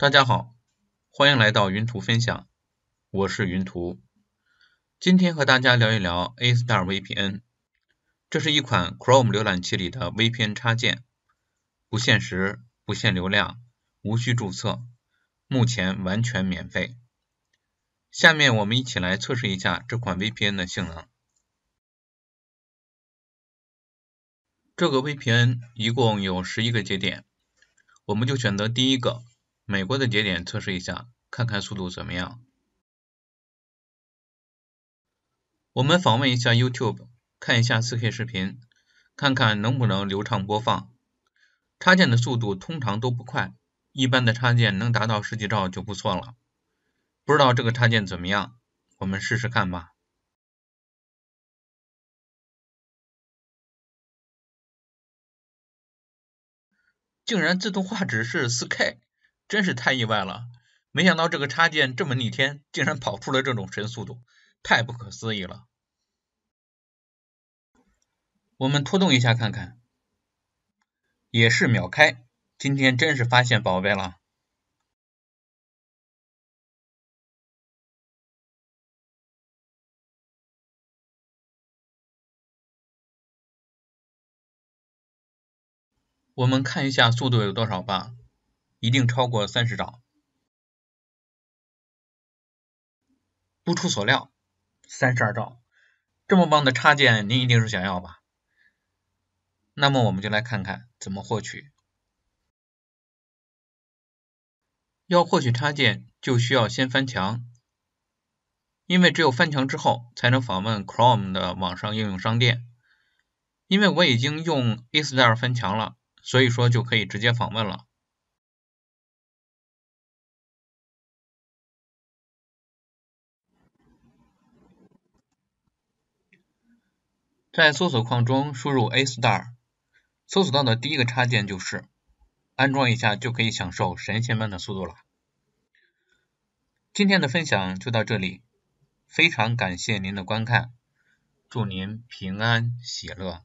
大家好，欢迎来到云图分享，我是云图。今天和大家聊一聊 Astar VPN，这是一款 Chrome 浏览器里的 VPN 插件，不限时、不限流量、无需注册，目前完全免费。下面我们一起来测试一下这款 VPN 的性能。这个 VPN 一共有十一个节点，我们就选择第一个。美国的节点测试一下，看看速度怎么样。我们访问一下 YouTube，看一下 4K 视频，看看能不能流畅播放。插件的速度通常都不快，一般的插件能达到十几兆就不错了。不知道这个插件怎么样，我们试试看吧。竟然自动画质是 4K！真是太意外了！没想到这个插件这么逆天，竟然跑出了这种神速度，太不可思议了。我们拖动一下看看，也是秒开。今天真是发现宝贝了。我们看一下速度有多少吧。一定超过三十兆，不出所料，三十二兆，这么棒的插件您一定是想要吧？那么我们就来看看怎么获取。要获取插件就需要先翻墙，因为只有翻墙之后才能访问 Chrome 的网上应用商店。因为我已经用 Istar 翻墙了，所以说就可以直接访问了。在搜索框中输入 Astar，搜索到的第一个插件就是，安装一下就可以享受神仙般的速度了。今天的分享就到这里，非常感谢您的观看，祝您平安喜乐。